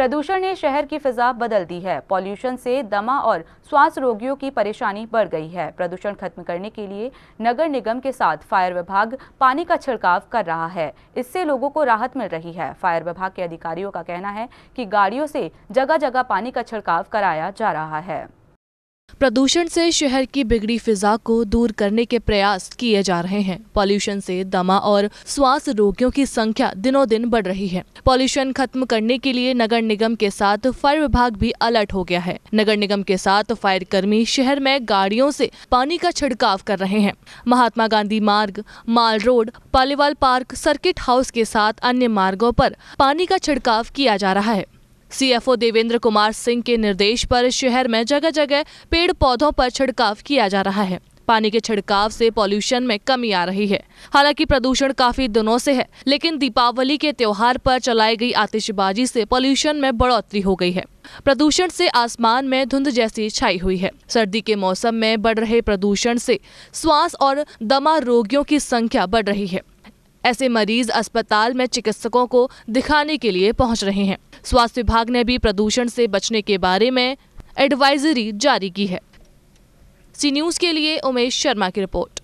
प्रदूषण ने शहर की फिजा बदल दी है पॉल्यूशन से दमा और श्वास रोगियों की परेशानी बढ़ गई है प्रदूषण खत्म करने के लिए नगर निगम के साथ फायर विभाग पानी का छिड़काव कर रहा है इससे लोगों को राहत मिल रही है फायर विभाग के अधिकारियों का कहना है कि गाड़ियों से जगह जगह पानी का छिड़काव कराया जा रहा है प्रदूषण से शहर की बिगड़ी फिजा को दूर करने के प्रयास किए जा रहे हैं पॉल्यूशन से दमा और श्वास रोगियों की संख्या दिनों दिन बढ़ रही है पॉल्यूशन खत्म करने के लिए नगर निगम के साथ फायर विभाग भी अलर्ट हो गया है नगर निगम के साथ फायर कर्मी शहर में गाड़ियों से पानी का छिड़काव कर रहे हैं महात्मा गांधी मार्ग Mall Road Paliwal park circuit house के साथ अन्य मार्गो आरोप पानी का छिड़काव किया जा रहा है सीएफओ देवेंद्र कुमार सिंह के निर्देश पर शहर में जगह जगह पेड़ पौधों पर छिड़काव किया जा रहा है पानी के छिड़काव से पॉल्यूशन में कमी आ रही है हालांकि प्रदूषण काफी दिनों से है लेकिन दीपावली के त्योहार पर चलाई गई आतिशबाजी से पॉल्यूशन में बढ़ोतरी हो गई है प्रदूषण से आसमान में धुंध जैसी छाई हुई है सर्दी के मौसम में बढ़ रहे प्रदूषण से श्वास और दमा रोगियों की संख्या बढ़ रही है ऐसे मरीज अस्पताल में चिकित्सकों को दिखाने के लिए पहुंच रहे हैं स्वास्थ्य विभाग ने भी प्रदूषण से बचने के बारे में एडवाइजरी जारी की है सी न्यूज के लिए उमेश शर्मा की रिपोर्ट